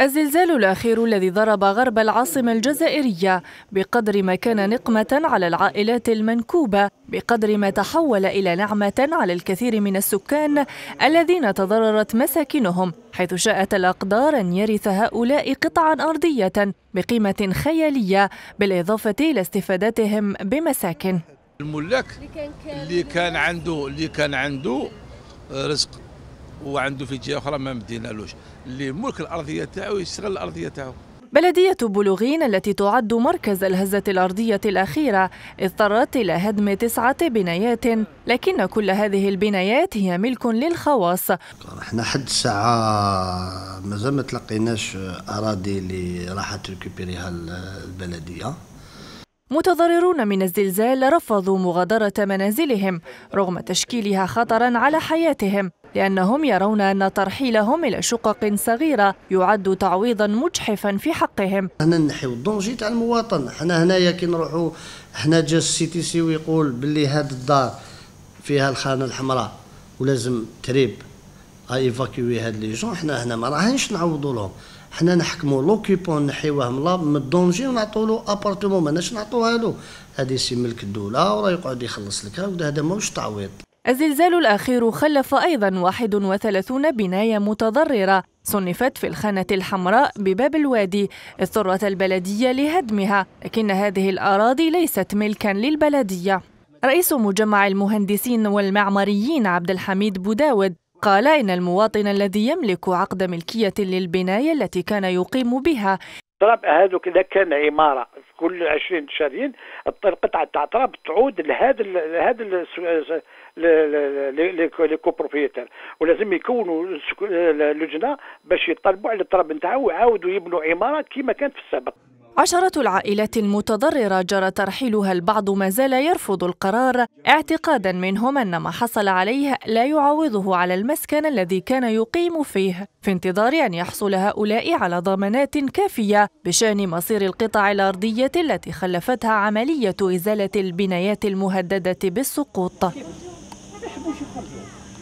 الزلزال الأخير الذي ضرب غرب العاصمة الجزائرية بقدر ما كان نقمة على العائلات المنكوبة بقدر ما تحول إلى نعمة على الكثير من السكان الذين تضررت مساكنهم حيث شاءت الأقدار أن يرث هؤلاء قطعا أرضية بقيمة خيالية بالإضافة إلى استفادتهم بمساكن الملاك اللي كان عنده اللي كان عنده رزق وعنده في جهه اخرى ما مدينالوش اللي ملك الارضيه تاعو يشتغل الارضيه تاعو بلدية بلوغين التي تعد مركز الهزة الأرضية الأخيرة اضطرت إلى هدم تسعة بنايات لكن كل هذه البنايات هي ملك للخواص احنا حد الساعة مازال ما تلقيناش أراضي اللي راح تركبيريها البلدية متضررون من الزلزال رفضوا مغادرة منازلهم رغم تشكيلها خطرا على حياتهم لأنهم يرون أن ترحيلهم إلى شقق صغيرة يعد تعويضا مجحفا في حقهم هنا نحيو الدونجي تاع المواطن حنا هنايا كي نروحوا حنا جا السي تي سي ويقول باللي هاد الدار فيها الخانه الحمراء ولازم تريب ايفاكيوي آه، هاد لي جون حنا هنا ما راهينش نعوضوا لهم حنا نحكموا لوكيبون نحيوه من الدونجي ونعطوا له ابارتومون ماناش نعطوها له هذه سي ملك الدوله وراه يقعد يخلص لك هذا ماهوش تعويض الزلزال الأخير خلف أيضا 31 بناية متضررة صنفت في الخانة الحمراء بباب الوادي اضطرت البلدية لهدمها لكن هذه الأراضي ليست ملكا للبلدية رئيس مجمع المهندسين والمعماريين عبد الحميد بوداود قال إن المواطن الذي يملك عقد ملكية للبناية التي كان يقيم بها التراب هذوك اذا كان عماره كل 20 شهرين القطعه تاع التراب تعود لهذا لهذا لي كوبروبريتير ولازم يكونوا لجنه باش يطلبوا على التراب نتاعو ويعاودوا يبنوا عماره كما كانت في السابق عشرة العائلات المتضررة جرى ترحيلها البعض ما زال يرفض القرار اعتقادا منهم أن ما حصل عليه لا يعوضه على المسكن الذي كان يقيم فيه في انتظار أن يحصل هؤلاء على ضمانات كافية بشأن مصير القطع الأرضية التي خلفتها عملية إزالة البنايات المهددة بالسقوط